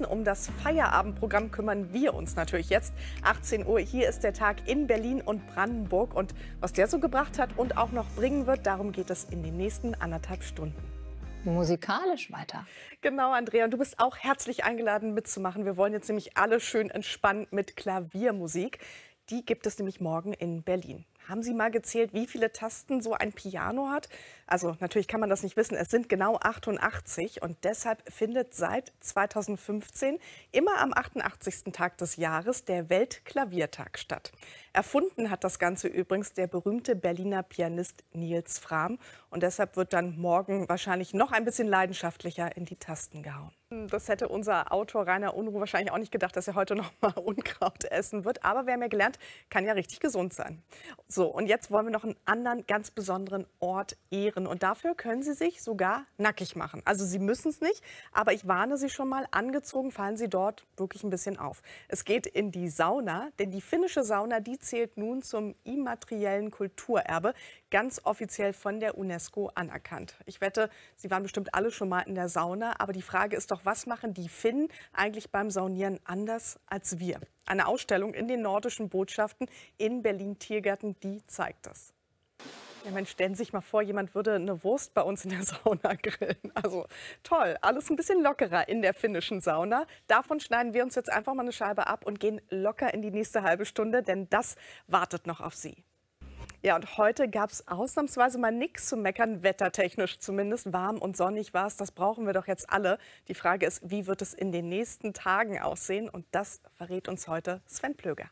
Finanzen. Um das Feierabendprogramm kümmern wir uns natürlich jetzt. 18 Uhr, hier ist der Tag in Berlin und Brandenburg. Und was der so gebracht hat und auch noch bringen wird, darum geht es in den nächsten anderthalb Stunden musikalisch weiter. Genau, Andrea, und du bist auch herzlich eingeladen mitzumachen. Wir wollen jetzt nämlich alle schön entspannen mit Klaviermusik. Die gibt es nämlich morgen in Berlin. Haben Sie mal gezählt, wie viele Tasten so ein Piano hat? Also natürlich kann man das nicht wissen, es sind genau 88 und deshalb findet seit 2015 immer am 88. Tag des Jahres der Weltklaviertag statt. Erfunden hat das Ganze übrigens der berühmte Berliner Pianist Nils Frahm und deshalb wird dann morgen wahrscheinlich noch ein bisschen leidenschaftlicher in die Tasten gehauen. Das hätte unser Autor Rainer Unruh wahrscheinlich auch nicht gedacht, dass er heute noch mal Unkraut essen wird. Aber wer mehr gelernt, kann ja richtig gesund sein. So, und jetzt wollen wir noch einen anderen ganz besonderen Ort ehren. Und dafür können Sie sich sogar nackig machen. Also Sie müssen es nicht, aber ich warne Sie schon mal, angezogen fallen Sie dort wirklich ein bisschen auf. Es geht in die Sauna, denn die finnische Sauna, die zählt nun zum immateriellen Kulturerbe, ganz offiziell von der UNESCO anerkannt. Ich wette, Sie waren bestimmt alle schon mal in der Sauna, aber die Frage ist doch, was machen die Finnen eigentlich beim Saunieren anders als wir? Eine Ausstellung in den nordischen Botschaften in Berlin-Tiergarten die zeigt es. Ja, Mensch, stellen Sie sich mal vor, jemand würde eine Wurst bei uns in der Sauna grillen. Also toll, alles ein bisschen lockerer in der finnischen Sauna. Davon schneiden wir uns jetzt einfach mal eine Scheibe ab und gehen locker in die nächste halbe Stunde, denn das wartet noch auf Sie. Ja, und heute gab es ausnahmsweise mal nichts zu meckern, wettertechnisch zumindest. Warm und sonnig war es, das brauchen wir doch jetzt alle. Die Frage ist, wie wird es in den nächsten Tagen aussehen? Und das verrät uns heute Sven Plöger.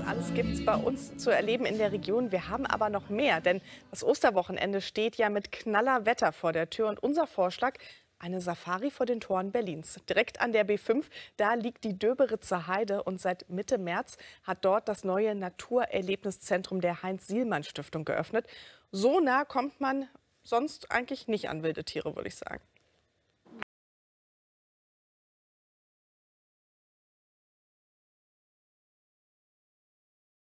Das alles gibt es bei uns zu erleben in der Region. Wir haben aber noch mehr, denn das Osterwochenende steht ja mit knaller Wetter vor der Tür. Und unser Vorschlag, eine Safari vor den Toren Berlins. Direkt an der B5, da liegt die Döberitzer Heide und seit Mitte März hat dort das neue Naturerlebniszentrum der Heinz-Sielmann-Stiftung geöffnet. So nah kommt man sonst eigentlich nicht an wilde Tiere, würde ich sagen.